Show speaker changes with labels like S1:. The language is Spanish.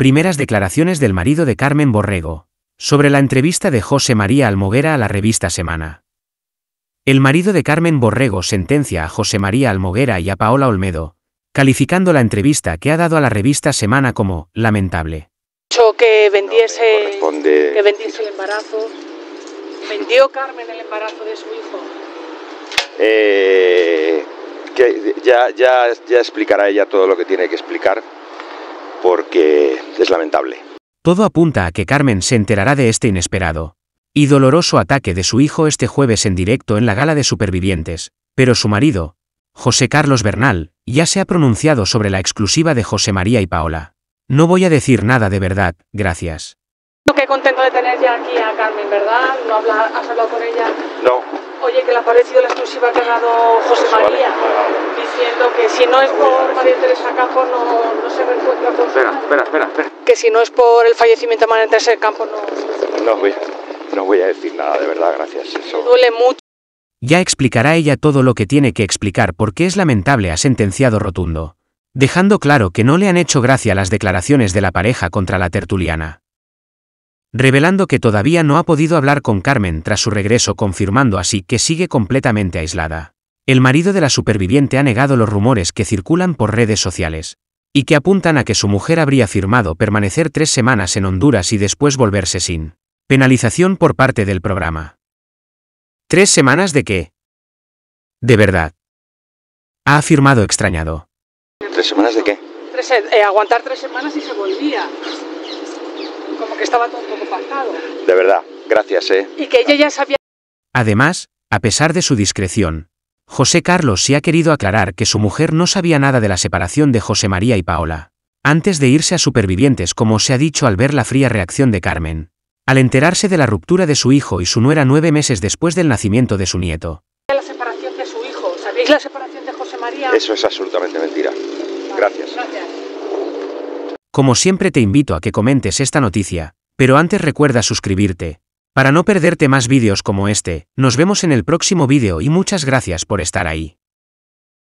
S1: Primeras declaraciones del marido de Carmen Borrego, sobre la entrevista de José María Almoguera a la revista Semana. El marido de Carmen Borrego sentencia a José María Almoguera y a Paola Olmedo, calificando la entrevista que ha dado a la revista Semana como lamentable.
S2: Que vendiese, que el embarazo. ¿Vendió Carmen el embarazo de su hijo?
S1: Eh, que ya, ya explicará ella todo lo que tiene que explicar porque es lamentable. Todo apunta a que Carmen se enterará de este inesperado y doloroso ataque de su hijo este jueves en directo en la gala de supervivientes, pero su marido, José Carlos Bernal, ya se ha pronunciado sobre la exclusiva de José María y Paola. No voy a decir nada de verdad, gracias.
S2: Qué contento de tener ya aquí a Carmen, ¿verdad? has hablado con ella? No. Oye, que le ha parecido la exclusiva que ha dado José María? diciendo que si no es por María Teresa Campos no, se reencuentra
S1: espera, espera, espera, espera.
S2: Que si no es por el fallecimiento de María Teresa Campos no...
S1: No voy, a decir nada, de verdad, gracias. duele mucho. Ya explicará ella todo lo que tiene que explicar porque es lamentable, ha sentenciado Rotundo, dejando claro que no le han hecho gracia las declaraciones de la pareja contra la tertuliana. Revelando que todavía no ha podido hablar con Carmen tras su regreso confirmando así que sigue completamente aislada. El marido de la superviviente ha negado los rumores que circulan por redes sociales y que apuntan a que su mujer habría firmado permanecer tres semanas en Honduras y después volverse sin penalización por parte del programa. ¿Tres semanas de qué? De verdad. Ha afirmado extrañado.
S2: ¿Tres semanas de qué? Eh, eh, aguantar tres semanas y se volvía. Como que estaba todo un poco pasado.
S1: De verdad, gracias, ¿eh?
S2: Y que ella ya sabía...
S1: Además, a pesar de su discreción, José Carlos sí ha querido aclarar que su mujer no sabía nada de la separación de José María y Paola, antes de irse a Supervivientes como se ha dicho al ver la fría reacción de Carmen, al enterarse de la ruptura de su hijo y su nuera nueve meses después del nacimiento de su nieto.
S2: La separación de su hijo, ¿sabéis la separación de José María? Eso
S1: es absolutamente mentira. Gracias. Como siempre te invito a que comentes esta noticia, pero antes recuerda suscribirte, para no perderte más vídeos como este, nos vemos en el próximo vídeo y muchas gracias por estar ahí.